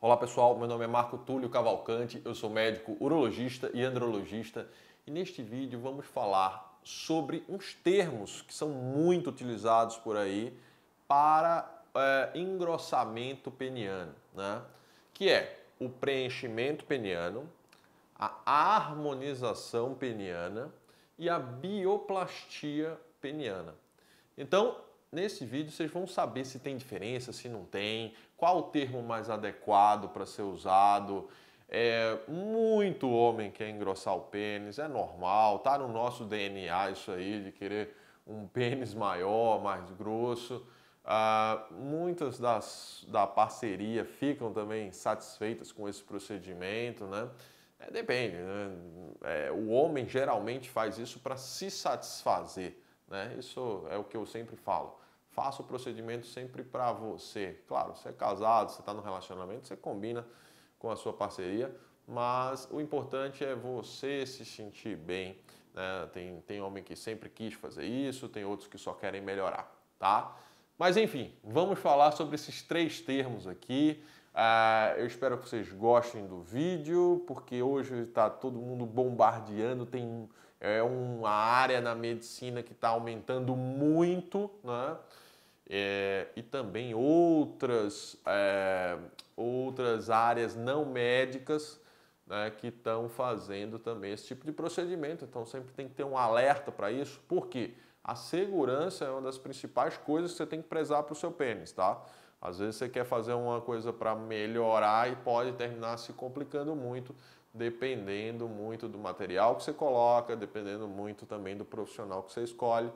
Olá pessoal, meu nome é Marco Túlio Cavalcante, eu sou médico urologista e andrologista e neste vídeo vamos falar sobre uns termos que são muito utilizados por aí para é, engrossamento peniano, né? que é o preenchimento peniano, a harmonização peniana e a bioplastia peniana. Então, Nesse vídeo vocês vão saber se tem diferença, se não tem, qual o termo mais adequado para ser usado. É, muito homem quer engrossar o pênis, é normal, tá no nosso DNA isso aí de querer um pênis maior, mais grosso. Ah, muitas das, da parceria ficam também satisfeitas com esse procedimento, né? É, depende, né? É, o homem geralmente faz isso para se satisfazer né? Isso é o que eu sempre falo. Faça o procedimento sempre para você. Claro, você é casado, você está no relacionamento, você combina com a sua parceria, mas o importante é você se sentir bem. Né? Tem, tem homem que sempre quis fazer isso, tem outros que só querem melhorar, tá? Mas enfim, vamos falar sobre esses três termos aqui. Uh, eu espero que vocês gostem do vídeo, porque hoje está todo mundo bombardeando, tem é uma área na medicina que está aumentando muito, né? É, e também outras, é, outras áreas não médicas né, que estão fazendo também esse tipo de procedimento. Então sempre tem que ter um alerta para isso, porque a segurança é uma das principais coisas que você tem que prezar para o seu pênis, tá? Às vezes você quer fazer uma coisa para melhorar e pode terminar se complicando muito dependendo muito do material que você coloca, dependendo muito também do profissional que você escolhe.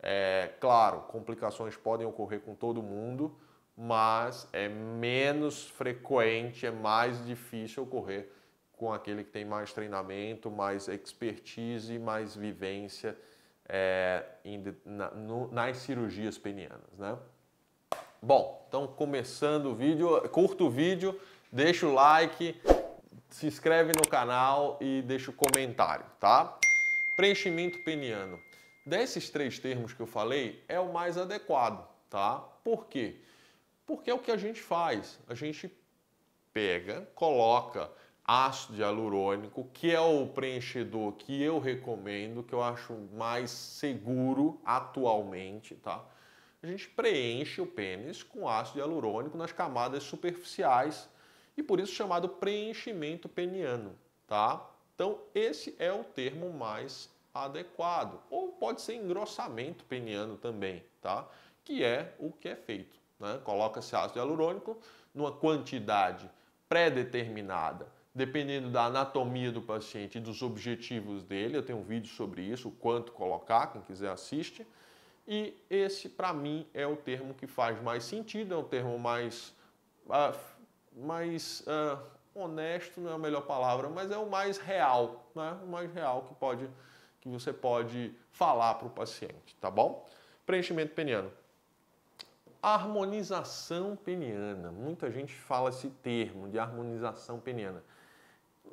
É, claro, complicações podem ocorrer com todo mundo, mas é menos frequente, é mais difícil ocorrer com aquele que tem mais treinamento, mais expertise, mais vivência é, em, na, no, nas cirurgias penianas, né? Bom, então começando o vídeo, curta o vídeo, deixa o like, se inscreve no canal e deixa o comentário, tá? Preenchimento peniano. Desses três termos que eu falei, é o mais adequado, tá? Por quê? Porque é o que a gente faz. A gente pega, coloca ácido hialurônico, que é o preenchedor que eu recomendo, que eu acho mais seguro atualmente, tá? A gente preenche o pênis com ácido hialurônico nas camadas superficiais e por isso chamado preenchimento peniano, tá? Então, esse é o termo mais adequado, ou pode ser engrossamento peniano também, tá? Que é o que é feito, né? Coloca-se ácido hialurônico numa quantidade pré-determinada, dependendo da anatomia do paciente e dos objetivos dele. Eu tenho um vídeo sobre isso, o quanto colocar, quem quiser assiste. E esse, para mim, é o termo que faz mais sentido, é o termo mais uh, mais uh, ah, honesto não é a melhor palavra, mas é o mais real, né? O mais real que pode que você pode falar para o paciente, tá bom? Preenchimento peniano. Harmonização peniana. Muita gente fala esse termo de harmonização peniana.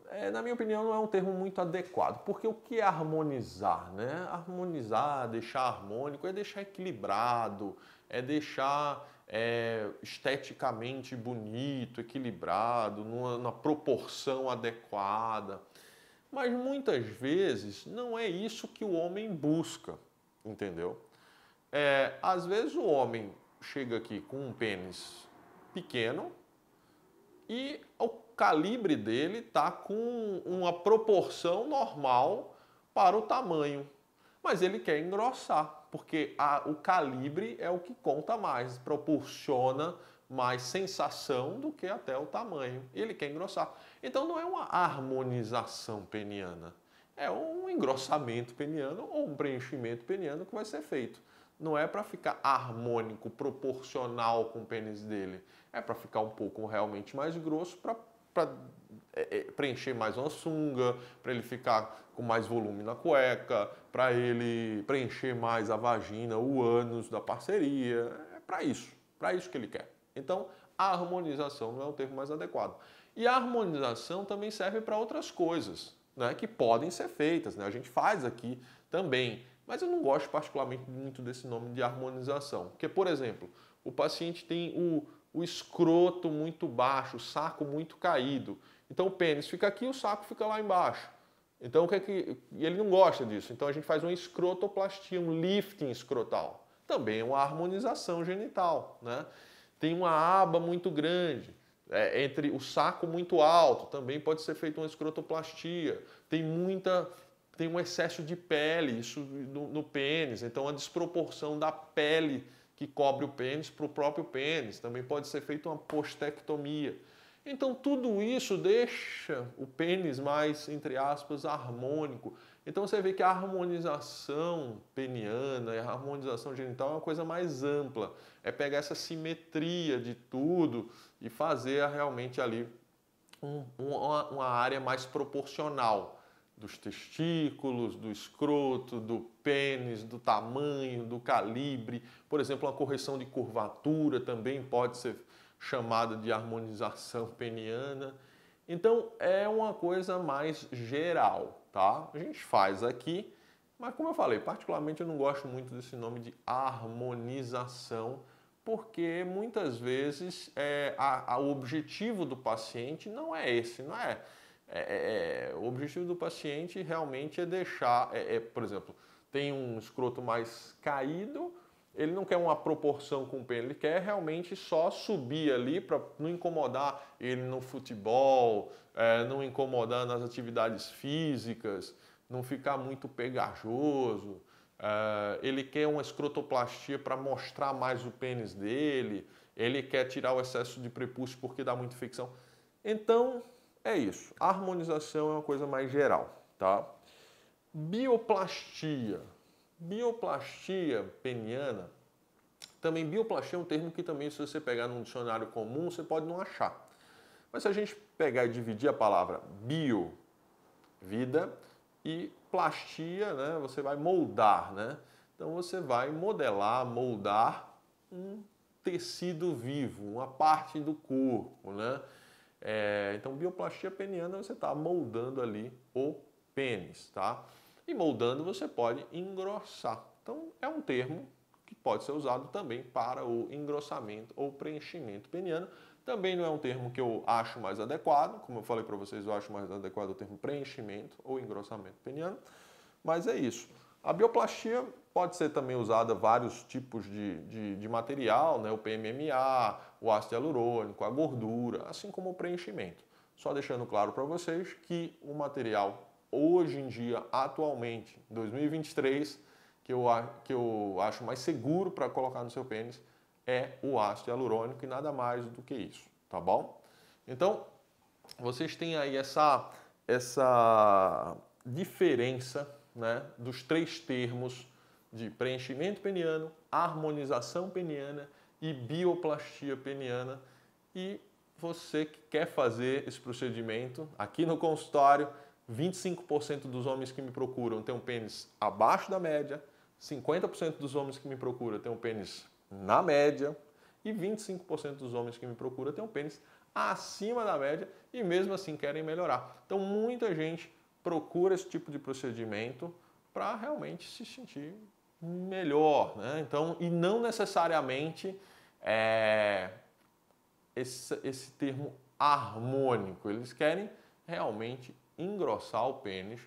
É, na minha opinião, não é um termo muito adequado, porque o que é harmonizar? Né? Harmonizar, deixar harmônico, é deixar equilibrado, é deixar é, esteticamente bonito, equilibrado, numa, numa proporção adequada. Mas muitas vezes não é isso que o homem busca, entendeu? É, às vezes o homem chega aqui com um pênis pequeno e o calibre dele está com uma proporção normal para o tamanho, mas ele quer engrossar porque a, o calibre é o que conta mais, proporciona mais sensação do que até o tamanho. Ele quer engrossar. Então não é uma harmonização peniana, é um engrossamento peniano ou um preenchimento peniano que vai ser feito. Não é para ficar harmônico, proporcional com o pênis dele. É para ficar um pouco realmente mais grosso para é, é, preencher mais uma sunga, para ele ficar com mais volume na cueca, para ele preencher mais a vagina, o ânus da parceria. É para isso, para isso que ele quer. Então, a harmonização não é o termo mais adequado. E a harmonização também serve para outras coisas, né, que podem ser feitas, né? A gente faz aqui também, mas eu não gosto particularmente muito desse nome de harmonização, porque por exemplo, o paciente tem o, o escroto muito baixo, o saco muito caído então o pênis fica aqui, o saco fica lá embaixo. Então o que é que ele não gosta disso? Então a gente faz uma escrotoplastia, um lifting escrotal. Também é uma harmonização genital, né? Tem uma aba muito grande. É, entre o saco muito alto, também pode ser feita uma escrotoplastia. Tem muita tem um excesso de pele isso no, no pênis, então a desproporção da pele que cobre o pênis para o próprio pênis. Também pode ser feita uma postectomia. Então, tudo isso deixa o pênis mais, entre aspas, harmônico. Então, você vê que a harmonização peniana e a harmonização genital é uma coisa mais ampla. É pegar essa simetria de tudo e fazer realmente ali um, uma, uma área mais proporcional dos testículos, do escroto, do pênis, do tamanho, do calibre. Por exemplo, uma correção de curvatura também pode ser chamada de harmonização peniana. Então é uma coisa mais geral, tá? A gente faz aqui, mas como eu falei, particularmente eu não gosto muito desse nome de harmonização, porque muitas vezes é, a, a, o objetivo do paciente não é esse, não é, é, é, é o objetivo do paciente realmente é deixar, é, é, por exemplo, tem um escroto mais caído, ele não quer uma proporção com o pênalti, ele quer realmente só subir ali para não incomodar ele no futebol, é, não incomodar nas atividades físicas, não ficar muito pegajoso. É, ele quer uma escrotoplastia para mostrar mais o pênis dele, ele quer tirar o excesso de prepúcio porque dá muita infecção. Então, é isso. A harmonização é uma coisa mais geral, tá? Bioplastia. Bioplastia peniana, também bioplastia é um termo que também se você pegar num dicionário comum você pode não achar. Mas se a gente pegar e dividir a palavra bio, vida, e plastia, né, você vai moldar, né? Então você vai modelar, moldar um tecido vivo, uma parte do corpo, né? É, então bioplastia peniana você está moldando ali o pênis, tá? E moldando você pode engrossar. Então é um termo que pode ser usado também para o engrossamento ou preenchimento peniano. Também não é um termo que eu acho mais adequado, como eu falei para vocês, eu acho mais adequado o termo preenchimento ou engrossamento peniano, mas é isso. A bioplastia pode ser também usada vários tipos de, de, de material, né? o PMMA, o ácido hialurônico, a gordura, assim como o preenchimento. Só deixando claro para vocês que o material hoje em dia, atualmente, 2023, que eu, que eu acho mais seguro para colocar no seu pênis é o ácido hialurônico e nada mais do que isso, tá bom? Então, vocês têm aí essa, essa diferença né, dos três termos de preenchimento peniano, harmonização peniana e bioplastia peniana. E você que quer fazer esse procedimento aqui no consultório, 25% dos homens que me procuram têm um pênis abaixo da média, 50% dos homens que me procuram têm um pênis na média e 25% dos homens que me procuram têm um pênis acima da média e mesmo assim querem melhorar. Então muita gente procura esse tipo de procedimento para realmente se sentir melhor, né? Então e não necessariamente é, esse, esse termo harmônico. Eles querem realmente engrossar o pênis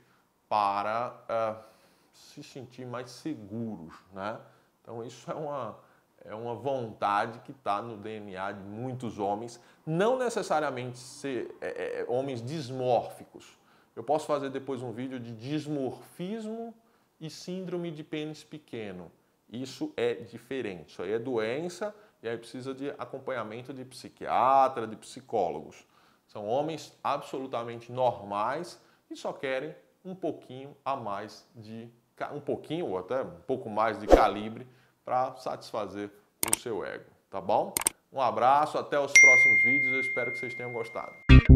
para uh, se sentir mais seguros, né? Então isso é uma, é uma vontade que está no DNA de muitos homens, não necessariamente ser é, é, homens dismórficos. Eu posso fazer depois um vídeo de dismorfismo e síndrome de pênis pequeno. Isso é diferente, isso aí é doença e aí precisa de acompanhamento de psiquiatra, de psicólogos. São homens absolutamente normais e só querem um pouquinho a mais de um pouquinho ou até um pouco mais de calibre para satisfazer o seu ego, tá bom? Um abraço, até os próximos vídeos, eu espero que vocês tenham gostado.